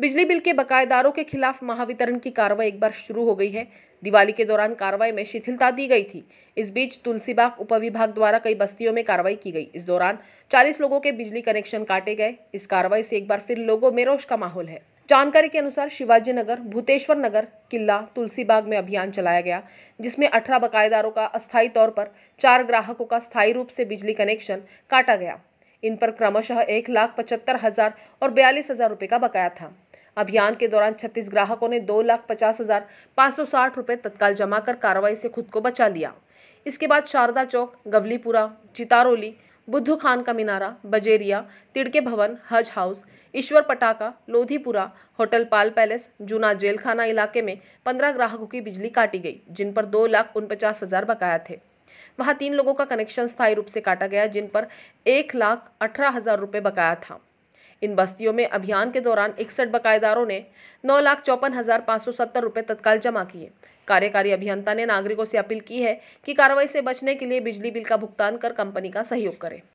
बिजली बिल के बकायेदारों के खिलाफ महावितरण की कार्रवाई एक बार शुरू हो गई है दिवाली के दौरान कार्रवाई में शिथिलता दी गई थी इस बीच तुलसीबाग उपविभाग द्वारा कई बस्तियों में कार्रवाई की गई इस दौरान 40 लोगों के बिजली कनेक्शन काटे गए इस कार्रवाई से एक बार फिर लोगों में रोष का माहौल है जानकारी के अनुसार शिवाजी नगर भूतेश्वर नगर किला तुलसीबाग में अभियान चलाया गया जिसमें अठारह बकायेदारों का अस्थायी तौर पर चार ग्राहकों का स्थायी रूप से बिजली कनेक्शन काटा गया इन पर क्रमशः एक लाख पचहत्तर हज़ार और बयालीस हज़ार रुपये का बकाया था अभियान के दौरान छत्तीस ग्राहकों ने दो लाख पचास हज़ार पाँच सौ साठ रुपये तत्काल जमा कर कार्रवाई से खुद को बचा लिया इसके बाद शारदा चौक गवलीपुरा चितारोली बुद्धू खान का मीनारा बजेरिया तिड़के भवन हज हाउस ईश्वर पटाखा लोधीपुरा होटल पाल पैलेस जूना जेलखाना इलाके में पंद्रह ग्राहकों की बिजली काटी गई जिन पर दो लाख उनपचास हज़ार बकाया थे वहाँ तीन लोगों का कनेक्शन स्थायी रूप से काटा गया जिन पर एक लाख अठारह हज़ार रुपये बकाया था इन बस्तियों में अभियान के दौरान इकसठ बकायेदारों ने नौ लाख चौपन हज़ार पाँच सौ सत्तर रुपये तत्काल जमा किए कार्यकारी अभियंता ने नागरिकों से अपील की है कि कार्रवाई से बचने के लिए बिजली बिल का भुगतान कर कंपनी का सहयोग करें